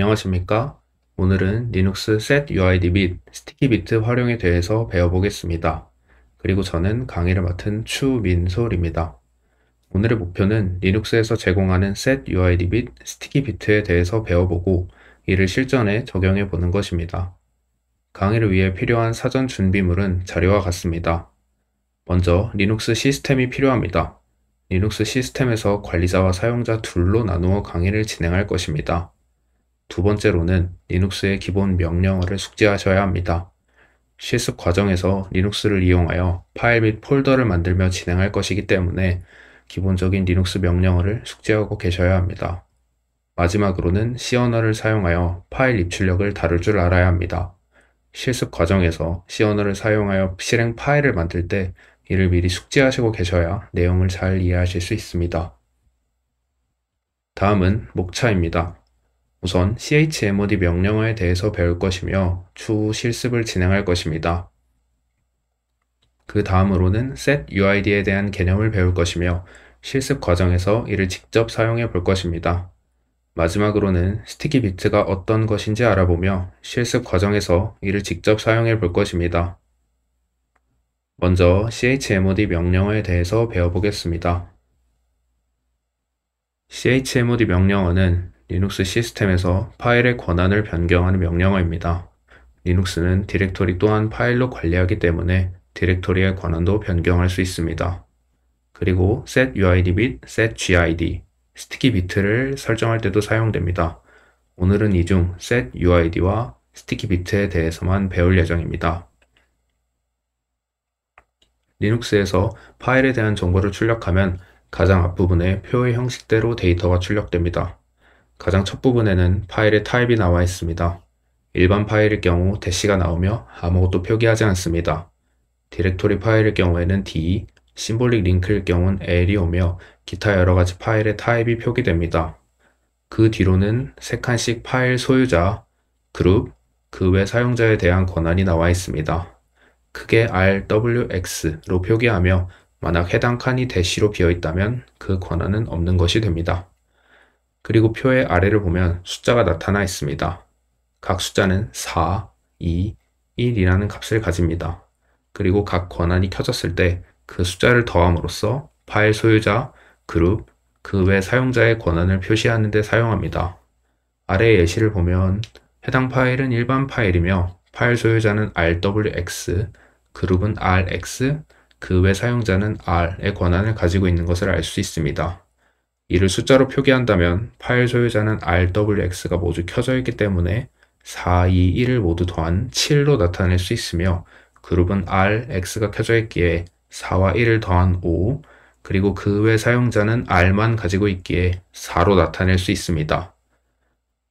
안녕하십니까? 오늘은 리눅스 set UID 및 스티키 비트 활용에 대해서 배워보겠습니다. 그리고 저는 강의를 맡은 추민솔입니다. 오늘의 목표는 리눅스에서 제공하는 set UID 및 스티키 비트에 대해서 배워보고 이를 실전에 적용해 보는 것입니다. 강의를 위해 필요한 사전 준비물은 자료와 같습니다. 먼저 리눅스 시스템이 필요합니다. 리눅스 시스템에서 관리자와 사용자 둘로 나누어 강의를 진행할 것입니다. 두 번째로는 리눅스의 기본 명령어를 숙지하셔야 합니다. 실습 과정에서 리눅스를 이용하여 파일 및 폴더를 만들며 진행할 것이기 때문에 기본적인 리눅스 명령어를 숙지하고 계셔야 합니다. 마지막으로는 C 언어를 사용하여 파일 입출력을 다룰 줄 알아야 합니다. 실습 과정에서 C 언어를 사용하여 실행 파일을 만들 때 이를 미리 숙지하시고 계셔야 내용을 잘 이해하실 수 있습니다. 다음은 목차입니다. 우선 chmod 명령어에 대해서 배울 것이며 추후 실습을 진행할 것입니다. 그 다음으로는 setUID에 대한 개념을 배울 것이며 실습 과정에서 이를 직접 사용해 볼 것입니다. 마지막으로는 스티키 비트가 어떤 것인지 알아보며 실습 과정에서 이를 직접 사용해 볼 것입니다. 먼저 chmod 명령어에 대해서 배워보겠습니다. chmod 명령어는 리눅스 시스템에서 파일의 권한을 변경하는 명령어입니다. 리눅스는 디렉토리 또한 파일로 관리하기 때문에 디렉토리의 권한도 변경할 수 있습니다. 그리고 setuid 및 setgid, 스티키 비트를 설정할 때도 사용됩니다. 오늘은 이 중 setuid와 스티키 비트에 대해서만 배울 예정입니다. 리눅스에서 파일에 대한 정보를 출력하면 가장 앞부분에 표의 형식대로 데이터가 출력됩니다. 가장 첫 부분에는 파일의 타입이 나와 있습니다. 일반 파일일 경우 대시가 나오며 아무것도 표기하지 않습니다. 디렉토리 파일일 경우에는 D, 심볼릭 링크일 경우는 L이 오며 기타 여러가지 파일의 타입이 표기됩니다. 그 뒤로는 세 칸씩 파일 소유자, 그룹, 그 외 사용자에 대한 권한이 나와 있습니다. 크게 RWX로 표기하며 만약 해당 칸이 대시로 비어 있다면 그 권한은 없는 것이 됩니다. 그리고 표의 아래를 보면 숫자가 나타나 있습니다. 각 숫자는 4, 2, 1이라는 값을 가집니다. 그리고 각 권한이 켜졌을 때 그 숫자를 더함으로써 파일 소유자, 그룹, 그 외 사용자의 권한을 표시하는 데 사용합니다. 아래 예시를 보면 해당 파일은 일반 파일이며 파일 소유자는 rwx, 그룹은 rx, 그 외 사용자는 r의 권한을 가지고 있는 것을 알 수 있습니다. 이를 숫자로 표기한다면 파일 소유자는 RWX가 모두 켜져 있기 때문에 4, 2, 1을 모두 더한 7로 나타낼 수 있으며 그룹은 R, X가 켜져 있기에 4와 1을 더한 5, 그리고 그 외 사용자는 R만 가지고 있기에 4로 나타낼 수 있습니다.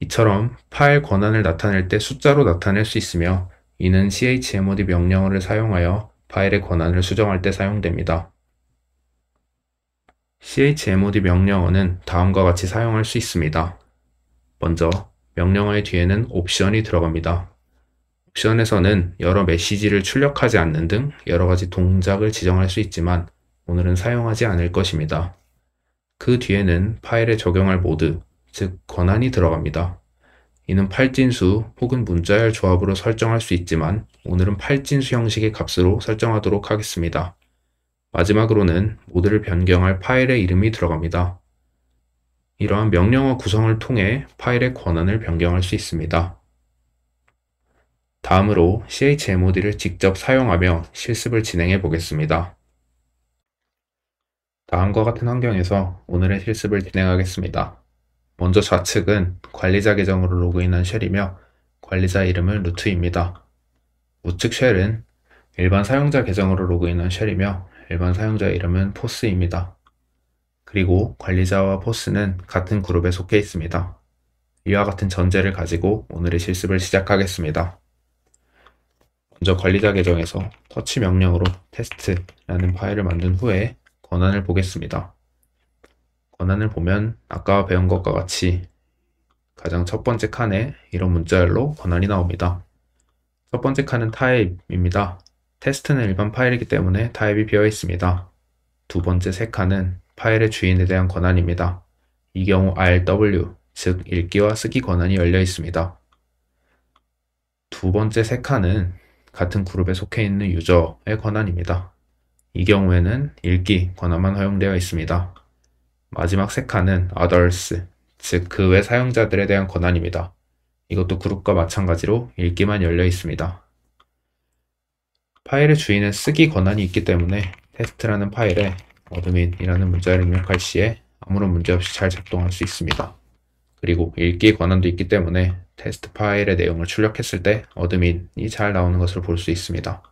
이처럼 파일 권한을 나타낼 때 숫자로 나타낼 수 있으며 이는 chmod 명령어를 사용하여 파일의 권한을 수정할 때 사용됩니다. chmod 명령어는 다음과 같이 사용할 수 있습니다. 먼저 명령어의 뒤에는 옵션이 들어갑니다. 옵션에서는 여러 메시지를 출력하지 않는 등 여러 가지 동작을 지정할 수 있지만 오늘은 사용하지 않을 것입니다. 그 뒤에는 파일에 적용할 모드, 즉 권한이 들어갑니다. 이는 팔진수 혹은 문자열 조합으로 설정할 수 있지만 오늘은 팔진수 형식의 값으로 설정하도록 하겠습니다. 마지막으로는 모드를 변경할 파일의 이름이 들어갑니다. 이러한 명령어 구성을 통해 파일의 권한을 변경할 수 있습니다. 다음으로 chmod를 직접 사용하며 실습을 진행해 보겠습니다. 다음과 같은 환경에서 오늘의 실습을 진행하겠습니다. 먼저 좌측은 관리자 계정으로 로그인한 쉘이며 관리자 이름은 루트입니다. 우측 쉘은 일반 사용자 계정으로 로그인한 쉘이며 일반 사용자 이름은 포스입니다. 그리고 관리자와 포스는 같은 그룹에 속해 있습니다. 이와 같은 전제를 가지고 오늘의 실습을 시작하겠습니다. 먼저 관리자 계정에서 터치 명령으로 테스트라는 파일을 만든 후에 권한을 보겠습니다. 권한을 보면 아까 배운 것과 같이 가장 첫 번째 칸에 이런 문자열로 권한이 나옵니다. 첫 번째 칸은 타입입니다. 테스트는 일반 파일이기 때문에 타입이 비어 있습니다. 두 번째 세 칸은 파일의 주인에 대한 권한입니다. 이 경우 RW, 즉 읽기와 쓰기 권한이 열려 있습니다. 두 번째 세 칸은 같은 그룹에 속해 있는 유저의 권한입니다. 이 경우에는 읽기 권한만 허용되어 있습니다. 마지막 세 칸은 others, 즉 그 외 사용자들에 대한 권한입니다. 이것도 그룹과 마찬가지로 읽기만 열려 있습니다. 파일의 주인은 쓰기 권한이 있기 때문에 테스트라는 파일에 어드민이라는 문자를 입력할 시에 아무런 문제 없이 잘 작동할 수 있습니다. 그리고 읽기 권한도 있기 때문에 테스트 파일의 내용을 출력했을 때 어드민이 잘 나오는 것을 볼 수 있습니다.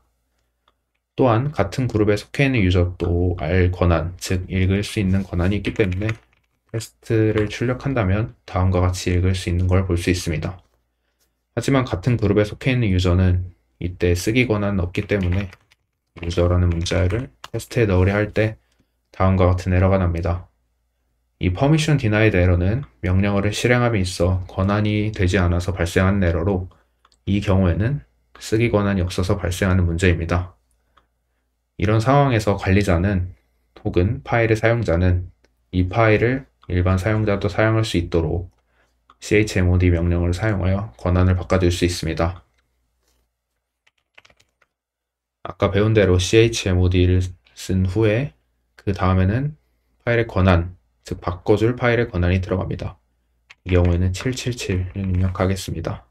또한 같은 그룹에 속해 있는 유저도 알 권한, 즉 읽을 수 있는 권한이 있기 때문에 테스트를 출력한다면 다음과 같이 읽을 수 있는 걸 볼 수 있습니다. 하지만 같은 그룹에 속해 있는 유저는 이때 쓰기 권한은 없기 때문에 user라는 문자열을 테스트에 넣으려 할 때 다음과 같은 에러가 납니다. 이 permission denied 에러는 명령어를 실행함에 있어 권한이 되지 않아서 발생한 에러로 이 경우에는 쓰기 권한이 없어서 발생하는 문제입니다. 이런 상황에서 관리자는 혹은 파일의 사용자는 이 파일을 일반 사용자도 사용할 수 있도록 chmod 명령을 사용하여 권한을 바꿔줄 수 있습니다. 아까 배운 대로 chmod를 쓴 후에 그 다음에는 파일의 권한, 즉 바꿔줄 파일의 권한이 들어갑니다. 이 경우에는 777을 입력하겠습니다.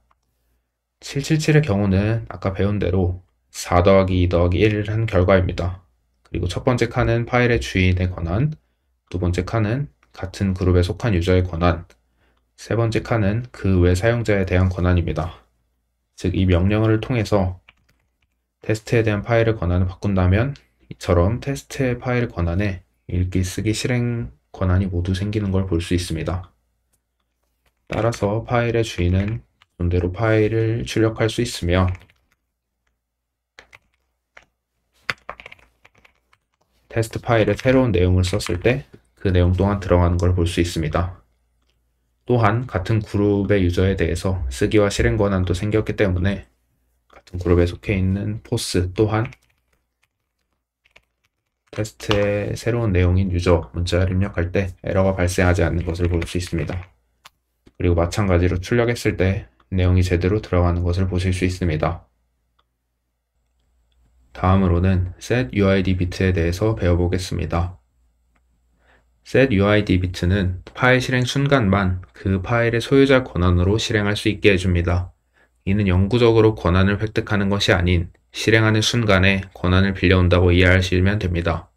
777의 경우는 아까 배운 대로 4 더하기 2 더하기 1을 한 결과입니다. 그리고 첫 번째 칸은 파일의 주인의 권한, 두 번째 칸은 같은 그룹에 속한 유저의 권한, 세 번째 칸은 그 외 사용자에 대한 권한입니다. 즉 이명령을 통해서 테스트에 대한 파일의 권한을 바꾼다면 이처럼 테스트의 파일 권한에 읽기 쓰기 실행 권한이 모두 생기는 걸 볼 수 있습니다. 따라서 파일의 주인은 존대로 파일을 출력할 수 있으며 테스트 파일에 새로운 내용을 썼을 때 그 내용 또한 들어가는 걸 볼 수 있습니다. 또한 같은 그룹의 유저에 대해서 쓰기와 실행 권한도 생겼기 때문에 같은 그룹에 속해 있는 포스 또한 테스트의 새로운 내용인 유저 문자를 입력할 때 에러가 발생하지 않는 것을 볼 수 있습니다. 그리고 마찬가지로 출력했을 때 내용이 제대로 들어가는 것을 보실 수 있습니다. 다음으로는 setUID 비트에 대해서 배워보겠습니다. setUID 비트는 파일 실행 순간만 그 파일의 소유자 권한으로 실행할 수 있게 해줍니다. 이는 영구적으로 권한을 획득하는 것이 아닌 실행하는 순간에 권한을 빌려온다고 이해하시면 됩니다.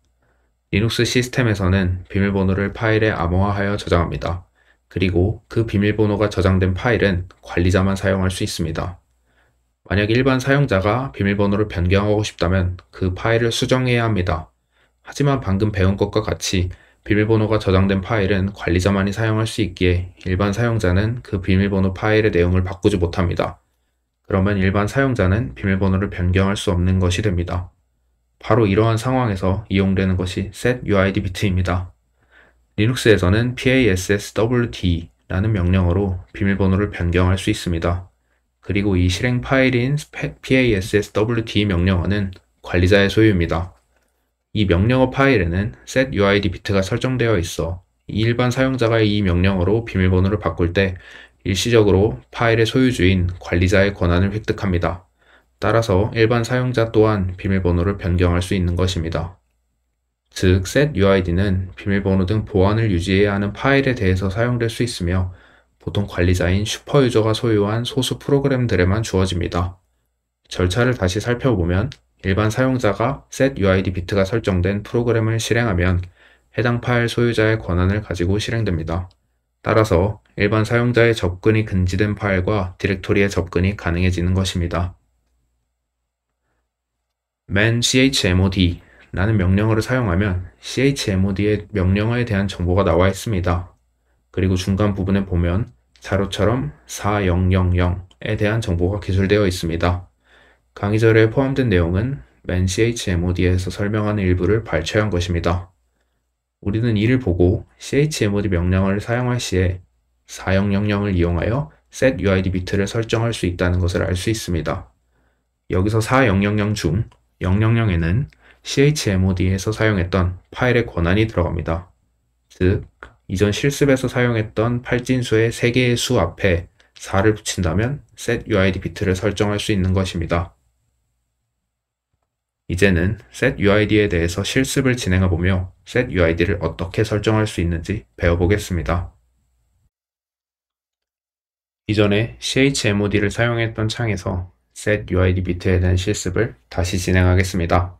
리눅스 시스템에서는 비밀번호를 파일에 암호화하여 저장합니다. 그리고 그 비밀번호가 저장된 파일은 관리자만 사용할 수 있습니다. 만약 일반 사용자가 비밀번호를 변경하고 싶다면 그 파일을 수정해야 합니다. 하지만 방금 배운 것과 같이 비밀번호가 저장된 파일은 관리자만이 사용할 수 있기에 일반 사용자는 그 비밀번호 파일의 내용을 바꾸지 못합니다. 그러면 일반 사용자는 비밀번호를 변경할 수 없는 것이 됩니다. 바로 이러한 상황에서 이용되는 것이 setuid 비트입니다. 리눅스에서는 passwd라는 명령어로 비밀번호를 변경할 수 있습니다. 그리고 이 실행 파일인 passwd 명령어는 관리자의 소유입니다. 이 명령어 파일에는 setuid 비트가 설정되어 있어 일반 사용자가 이 명령어로 비밀번호를 바꿀 때 일시적으로 파일의 소유주인 관리자의 권한을 획득합니다. 따라서 일반 사용자 또한 비밀번호를 변경할 수 있는 것입니다. 즉, setUID는 비밀번호 등 보안을 유지해야 하는 파일에 대해서 사용될 수 있으며 보통 관리자인 슈퍼유저가 소유한 소수 프로그램들에만 주어집니다. 절차를 다시 살펴보면 일반 사용자가 setUID 비트가 설정된 프로그램을 실행하면 해당 파일 소유자의 권한을 가지고 실행됩니다. 따라서 일반 사용자의 접근이 금지된 파일과 디렉토리의 접근이 가능해지는 것입니다. man chmod 라는 명령어를 사용하면 chmod의 명령어에 대한 정보가 나와 있습니다. 그리고 중간 부분에 보면 자료처럼 4000에 대한 정보가 기술되어 있습니다. 강의자에 포함된 내용은 man chmod에서 설명하는 일부를 발췌한 것입니다. 우리는 이를 보고 chmod 명령어를 사용할 시에 4000을 이용하여 set uid 비트를 설정할 수 있다는 것을 알 수 있습니다. 여기서 4000 중 000에는 chmod에서 사용했던 파일의 권한이 들어갑니다. 즉, 이전 실습에서 사용했던 8진수의 3개의 수 앞에 4를 붙인다면 set uid 비트를 설정할 수 있는 것입니다. 이제는 setuid에 대해서 실습을 진행해보며 setuid를 어떻게 설정할 수 있는지 배워보겠습니다. 이전에 chmod를 사용했던 창에서 setuid 비트에 대한 실습을 다시 진행하겠습니다.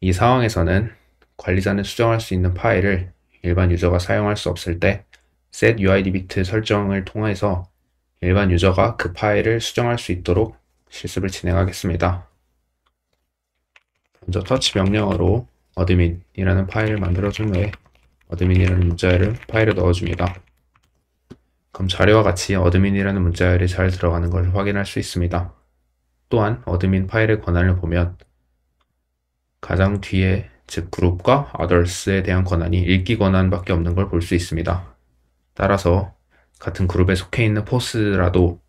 이 상황에서는 관리자는 수정할 수 있는 파일을 일반 유저가 사용할 수 없을 때 setuid 비트 설정을 통해서 일반 유저가 그 파일을 수정할 수 있도록 실습을 진행하겠습니다. 먼저 터치 명령어로 어드민이라는 파일을 만들어준 후에 어드민이라는 문자열을 파일에 넣어줍니다. 그럼 자료와 같이 어드민이라는 문자열이 잘 들어가는 걸 확인할 수 있습니다. 또한 어드민 파일의 권한을 보면 가장 뒤에 즉 그룹과 others에 대한 권한이 읽기 권한밖에 없는 걸 볼 수 있습니다. 따라서 같은 그룹에 속해 있는 포스라도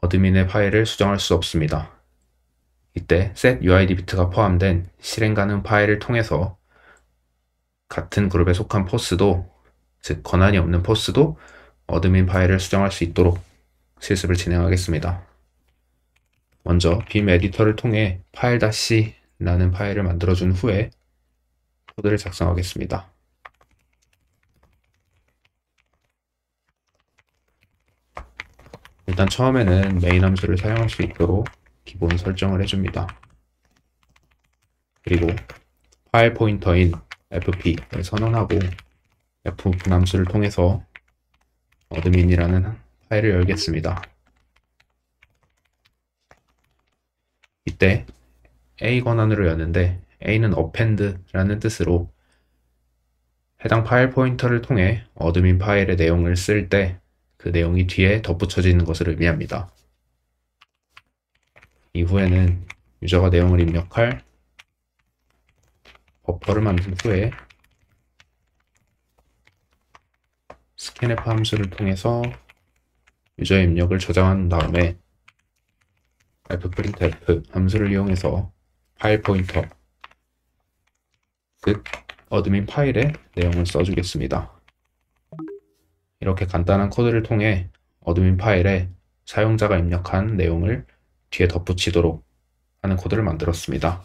어드민의 파일을 수정할 수 없습니다. 이때 set UID 비트가 포함된 실행 가능 파일을 통해서 같은 그룹에 속한 포스도 즉 권한이 없는 포스도 어드민 파일을 수정할 수 있도록 실습을 진행하겠습니다. 먼저 빔 에디터를 통해 파일 다시 라는 파일을 만들어준 후에 코드를 작성하겠습니다. 일단 처음에는 메인 함수를 사용할 수 있도록 기본 설정을 해줍니다. 그리고 파일 포인터인 fp를 선언하고 f 분함수를 통해서 어드민이라는 파일을 열겠습니다. 이때 a 권한으로 여는데 a는 append라는 뜻으로 해당 파일 포인터를 통해 어드민 파일의 내용을 쓸 때 그 내용이 뒤에 덧붙여지는 것을 의미합니다. 이후에는 유저가 내용을 입력할 버퍼를 만든 후에 스캔프 함수를 통해서 유저의 입력을 저장한 다음에 fprintf 함수를 이용해서 파일 포인터 즉 어드민 파일의 내용을 써주겠습니다. 이렇게 간단한 코드를 통해 어드민 파일에 사용자가 입력한 내용을 뒤에 덧붙이도록 하는 코드를 만들었습니다.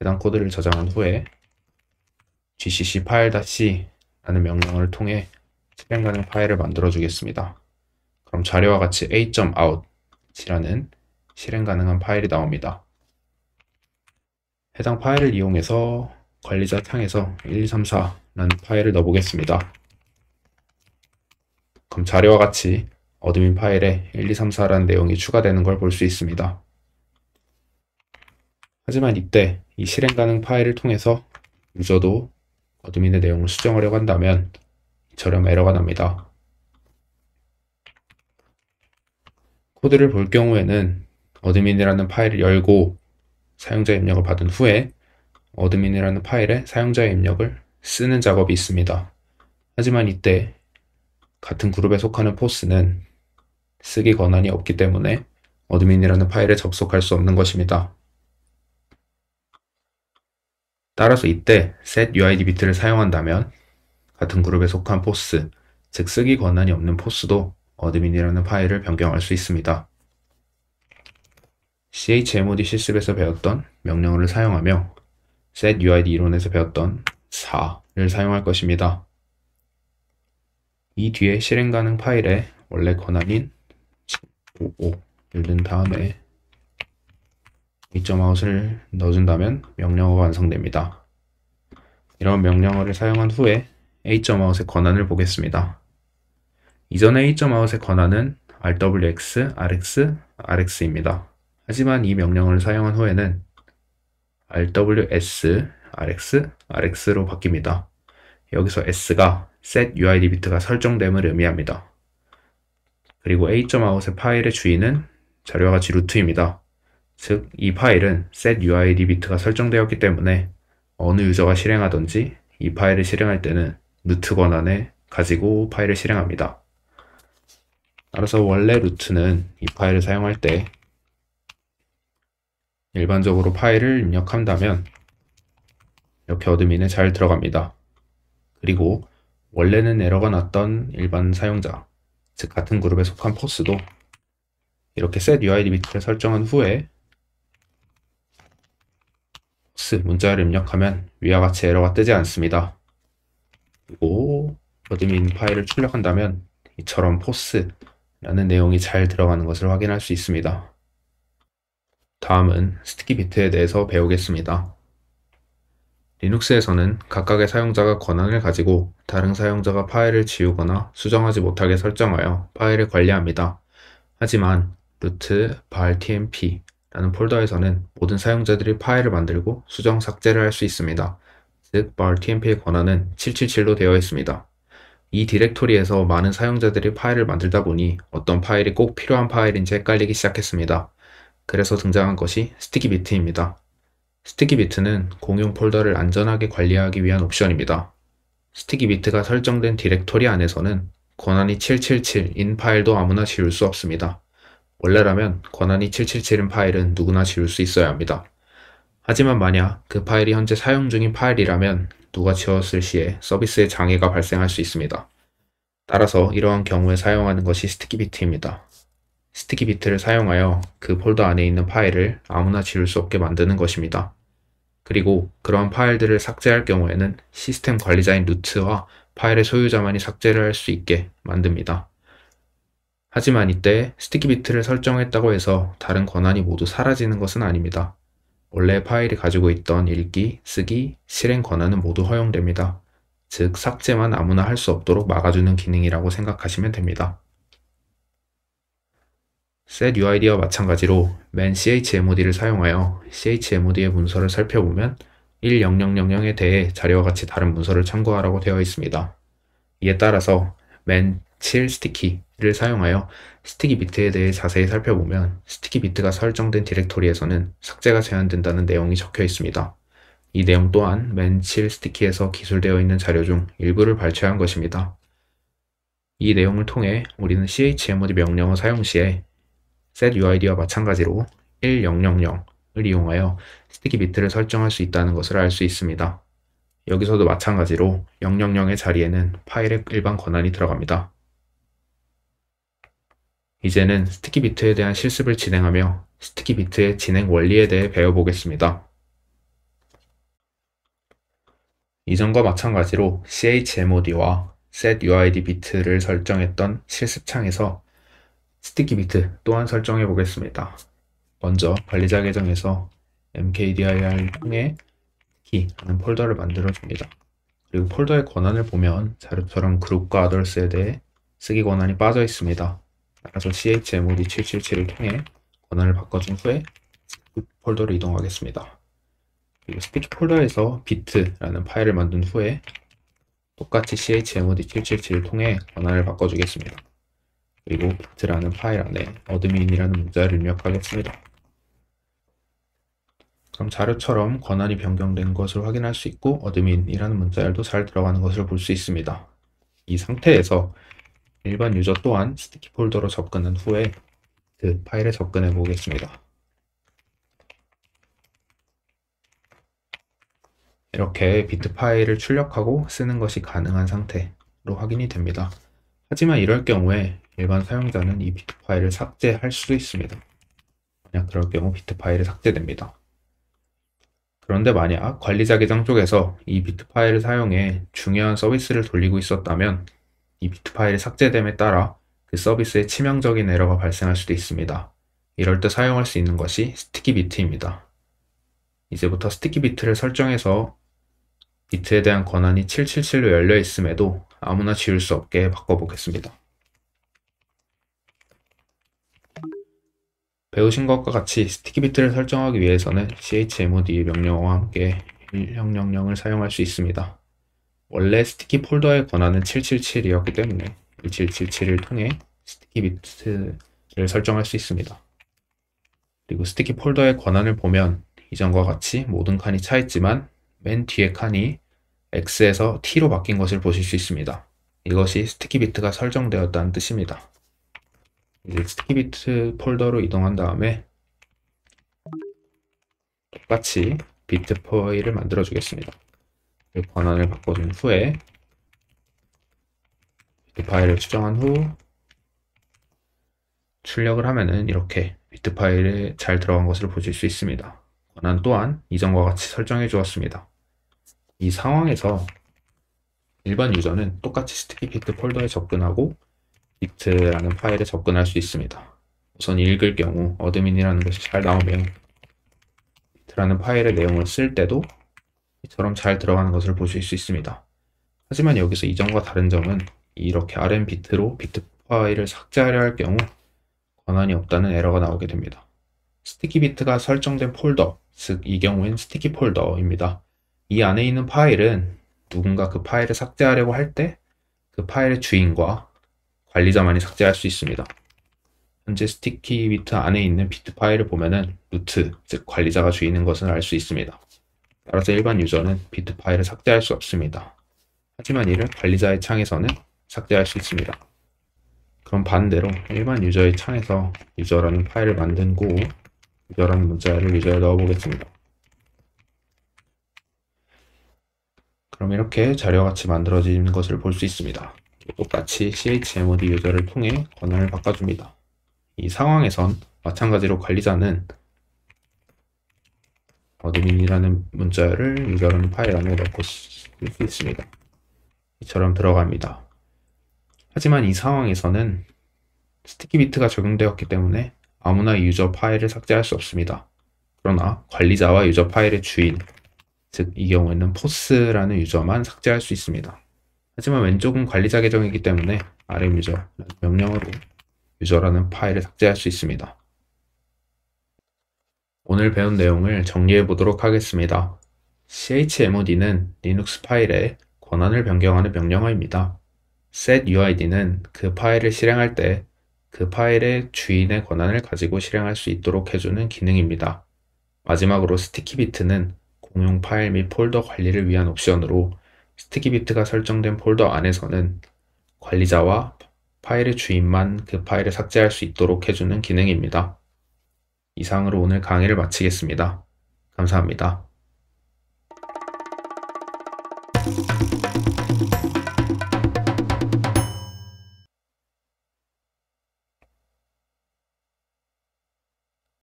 해당 코드를 저장한 후에 gcc 파일-c라는 명령을 통해 실행 가능 파일을 만들어 주겠습니다. 그럼 자료와 같이 a.out이라는 실행 가능한 파일이 나옵니다. 해당 파일을 이용해서 관리자 창에서 1234라는 파일을 넣어보겠습니다. 그럼 자료와 같이 어드민 파일에 1234라는 내용이 추가되는 걸 볼 수 있습니다. 하지만 이때 이 실행 가능 파일을 통해서 유저도 어드민의 내용을 수정하려고 한다면 이처럼 에러가 납니다. 코드를 볼 경우에는 어드민이라는 파일을 열고 사용자 입력을 받은 후에 어드민이라는 파일에 사용자 입력을 쓰는 작업이 있습니다. 하지만 이때 같은 그룹에 속하는 포스는 쓰기 권한이 없기 때문에 어드민이라는 파일에 접속할 수 없는 것입니다. 따라서 이때 setUID 비트를 사용한다면 같은 그룹에 속한 포스, 즉 쓰기 권한이 없는 포스도 어드민이라는 파일을 변경할 수 있습니다. chmod 실습에서 배웠던 명령어를 사용하며 setUID 이론에서 배웠던 4를 사용할 것입니다. 이 뒤에 실행 가능 파일에 원래 권한인 보고 열린 다음에 이점 아웃을 넣어준다면 명령어가 완성됩니다. 이런 명령어를 사용한 후에 a 점 o u t 의 권한을 보겠습니다. 이전에 a 점 o u t 의 권한은 rwx, rx, rx입니다. 하지만 이 명령어를 사용한 후에는 rws, rx, rx로 바뀝니다. 여기서 s가 set uid 비트가 설정됨을 의미합니다. 그리고 a.out의 파일의 주인은 자료와 같이 루트입니다. 즉, 이 파일은 setUID 비트가 설정되었기 때문에 어느 유저가 실행하든지 이 파일을 실행할 때는 루트 권한에 가지고 파일을 실행합니다. 따라서 원래 루트는 이 파일을 사용할 때 일반적으로 파일을 입력한다면 이렇게 어드민에 잘 들어갑니다. 그리고 원래는 에러가 났던 일반 사용자 즉 같은 그룹에 속한 포스도 이렇게 set UID 밑을 설정한 후에 포스 문자를 입력하면 위와 같이 에러가 뜨지 않습니다. 그리고 어드민 파일을 출력한다면 이처럼 포스라는 내용이 잘 들어가는 것을 확인할 수 있습니다. 다음은 스티키 비트에 대해서 배우겠습니다. 리눅스에서는 각각의 사용자가 권한을 가지고 다른 사용자가 파일을 지우거나 수정하지 못하게 설정하여 파일을 관리합니다. 하지만 루트 발 tmp 라는 폴더에서는 모든 사용자들이 파일을 만들고 수정 삭제를 할 수 있습니다. 즉, bar tmp의 권한은 777로 되어 있습니다. 이 디렉토리에서 많은 사용자들이 파일을 만들다 보니 어떤 파일이 꼭 필요한 파일인지 헷갈리기 시작했습니다. 그래서 등장한 것이 스티키 비트입니다. 스티키 비트는 공용 폴더를 안전하게 관리하기 위한 옵션입니다. 스티키 비트가 설정된 디렉토리 안에서는 권한이 777인 파일도 아무나 지울 수 없습니다. 원래라면 권한이 777인 파일은 누구나 지울 수 있어야 합니다. 하지만 만약 그 파일이 현재 사용 중인 파일이라면 누가 지웠을 시에 서비스에 장애가 발생할 수 있습니다. 따라서 이러한 경우에 사용하는 것이 스티키 비트입니다. 스티키 비트를 사용하여 그 폴더 안에 있는 파일을 아무나 지울 수 없게 만드는 것입니다. 그리고 그러한 파일들을 삭제할 경우에는 시스템 관리자인 루트와 파일의 소유자만이 삭제를 할 수 있게 만듭니다. 하지만 이때 스티키 비트를 설정했다고 해서 다른 권한이 모두 사라지는 것은 아닙니다. 원래 파일이 가지고 있던 읽기, 쓰기, 실행 권한은 모두 허용됩니다. 즉, 삭제만 아무나 할 수 없도록 막아주는 기능이라고 생각하시면 됩니다. setUID와 마찬가지로 man chmod를 사용하여 chmod의 문서를 살펴보면 1000에 대해 자료와 같이 다른 문서를 참고하라고 되어 있습니다. 이에 따라서 man 7 스티키를 사용하여 스티키 비트에 대해 자세히 살펴보면 스티키 비트가 설정된 디렉토리에서는 삭제가 제한된다는 내용이 적혀 있습니다. 이 내용 또한 man 7 스티키에서 기술되어 있는 자료 중 일부를 발췌한 것입니다. 이 내용을 통해 우리는 chmod 명령어 사용 시에 setUID와 마찬가지로 1000을 이용하여 스티키 비트를 설정할 수 있다는 것을 알 수 있습니다. 여기서도 마찬가지로 000의 자리에는 파일의 일반 권한이 들어갑니다. 이제는 스티키 비트에 대한 실습을 진행하며 스티키 비트의 진행 원리에 대해 배워보겠습니다. 이전과 마찬가지로 CHMOD와 setUID 비트를 설정했던 실습창에서 스티키 비트 또한 설정해 보겠습니다. 먼저 관리자 계정에서 mkdir 통해 키라는 폴더를 만들어 줍니다. 그리고 폴더의 권한을 보면 자료처럼 그룹과 e 덜 s 에 대해 쓰기 권한이 빠져 있습니다. 따라서 chmod777을 통해 권한을 바꿔준 후에 폴더로 이동하겠습니다. 그리고 스피치 폴더에서 b i t 라는 파일을 만든 후에 똑같이 chmod777을 통해 권한을 바꿔주겠습니다. 그리고 g 트라는 파일 안에 어드민이라는 문자를 입력하겠습니다. 그럼 자료처럼 권한이 변경된 것을 확인할 수 있고 어드민이라는 문자열도 잘 들어가는 것을 볼 수 있습니다. 이 상태에서 일반 유저 또한 스티키 폴더로 접근한 후에 그 파일에 접근해 보겠습니다. 이렇게 비트 파일을 출력하고 쓰는 것이 가능한 상태로 확인이 됩니다. 하지만 이럴 경우에 일반 사용자는 이 비트 파일을 삭제할 수도 있습니다. 만약 그럴 경우 비트 파일이 삭제됩니다. 그런데 만약 관리자 계정 쪽에서 이 비트 파일을 사용해 중요한 서비스를 돌리고 있었다면 이 비트 파일이 삭제됨에 따라 그 서비스에 치명적인 에러가 발생할 수도 있습니다. 이럴 때 사용할 수 있는 것이 스티키 비트입니다. 이제부터 스티키 비트를 설정해서 비트에 대한 권한이 777로 열려 있음에도 아무나 지울 수 없게 바꿔보겠습니다. 배우신 것과 같이 스티키 비트를 설정하기 위해서는 chmod 명령어와 함께 1 0 0 0을 사용할 수 있습니다. 원래 스티키 폴더의 권한은 777이었기 때문에 1777을 통해 스티키 비트를 설정할 수 있습니다. 그리고 스티키 폴더의 권한을 보면 이전과 같이 모든 칸이 차 있지만 맨 뒤에 칸이 X에서 T로 바뀐 것을 보실 수 있습니다. 이것이 스티키 비트가 설정되었다는 뜻입니다. 이제 스키비트 폴더로 이동한 다음에 똑같이 비트 파일을 만들어 주겠습니다. 권한을 바꿔준 후에 비트 파일을 수정한 후 출력을 하면은 이렇게 비트 파일에 잘 들어간 것을 보실 수 있습니다. 권한 또한 이전과 같이 설정해 주었습니다. 이 상황에서 일반 유저는 똑같이 스티키 비트 폴더에 접근하고 딕트라는 파일에 접근할 수 있습니다. 우선 읽을 경우 어드민이라는 것이 잘 나오며 면 라는 파일의 내용을 쓸 때도 이처럼 잘 들어가는 것을 보실 수 있습니다. 하지만 여기서 이전과 다른 점은 이렇게 rm 비트로 비트 파일을 삭제하려 할 경우 권한이 없다는 에러가 나오게 됩니다. 스티키 비트가 설정된 폴더, 즉 이 경우엔 스티키 폴더입니다. 이 안에 있는 파일은 누군가 그 파일을 삭제하려고 할 때 그 파일의 주인과 관리자만이 삭제할 수 있습니다. 현재 스티키 비트 안에 있는 비트 파일을 보면은 루트, 즉 관리자가 주인인 것을 알 수 있습니다. 따라서 일반 유저는 비트 파일을 삭제할 수 없습니다. 하지만 이를 관리자의 창에서는 삭제할 수 있습니다. 그럼 반대로 일반 유저의 창에서 유저라는 파일을 만든 후 유저라는 문자를 유저에 넣어보겠습니다. 그럼 이렇게 자료같이 만들어진 것을 볼 수 있습니다. 똑같이 chmod 유저를 통해 권한을 바꿔줍니다. 이 상황에선 마찬가지로 관리자는 어드민이라는 문자를 유저룸 파일 안에 넣고 쓸수 있습니다. 이처럼 들어갑니다. 하지만 이 상황에서는 스티키 비트가 적용되었기 때문에 아무나 유저 파일을 삭제할 수 없습니다. 그러나 관리자와 유저 파일의 주인, 즉 이 경우에는 포스라는 유저만 삭제할 수 있습니다. 하지만 왼쪽은 관리자 계정이기 때문에 rm 유저 명령으로 유저라는 파일을 삭제할 수 있습니다. 오늘 배운 내용을 정리해 보도록 하겠습니다. chmod는 리눅스 파일에 권한을 변경하는 명령어입니다. setuid는 그 파일을 실행할 때 그 파일의 주인의 권한을 가지고 실행할 수 있도록 해주는 기능입니다. 마지막으로 스티키 비트는 공용 파일 및 폴더 관리를 위한 옵션으로 스티키 비트가 설정된 폴더 안에서는 관리자와 파일의 주인만 그 파일을 삭제할 수 있도록 해주는 기능입니다. 이상으로 오늘 강의를 마치겠습니다. 감사합니다.